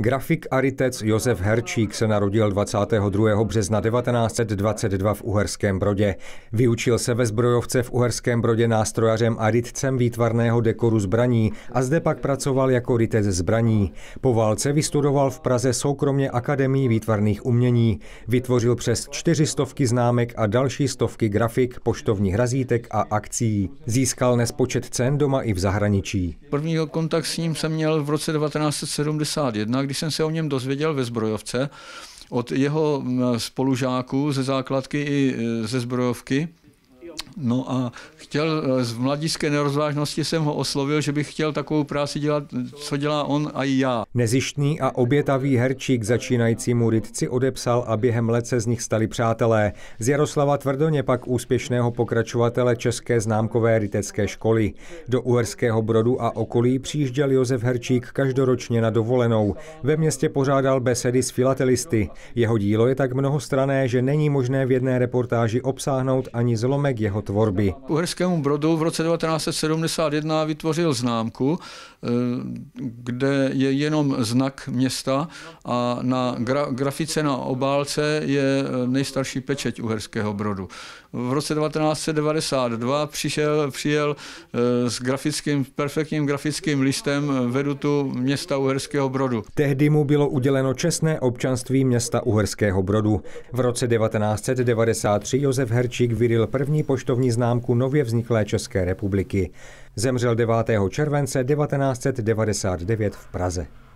Grafik a rytec Josef Herčík se narodil 22. března 1922 v Uherském Brodě. Vyučil se ve zbrojovce v Uherském Brodě nástrojařem a rytcem výtvarného dekoru zbraní a zde pak pracoval jako rytec zbraní. Po válce vystudoval v Praze soukromě Akademii výtvarných umění. Vytvořil přes čtyři stovky známek a další stovky grafik, poštovních razítek a akcí. Získal nespočet cen doma i v zahraničí. První kontakt s ním jsem měl v roce 1971, když jsem se o něm dozvěděl ve zbrojovce, od jeho mm, spolužáků ze základky i e, ze zbrojovky, No a chtěl, z mladícké nerozvážnosti jsem ho oslovil, že bych chtěl takovou práci dělat, co dělá on a i já. Nezištný a obětavý herčík začínajícímu rytci odepsal a během let se z nich stali přátelé. Z Jaroslava Tvrdoně pak úspěšného pokračovatele České známkové rytecké školy. Do Uherského Brodu a okolí přijížděl Josef Herčík každoročně na dovolenou. Ve městě pořádal besedy s filatelisty. Jeho dílo je tak mnohostrané, že není možné v jedné reportáži obsáhnout ani zlomek jeho jeho tvorby. Uherskému Brodu v roce 1971 vytvořil známku, eh, kde je jenom znak města a na gra- grafice na obálce je eh, nejstarší pečeť Uherského Brodu. V roce 1992 přišel, přijel eh, s grafickým, perfektním grafickým listem vedutu města Uherského Brodu. Tehdy mu bylo uděleno čestné občanství města Uherského Brodu. V roce 1993 Josef Herčík vyril první poštu poštovní známku nově vzniklé České republiky. Zemřel 9. července 1999 v Praze.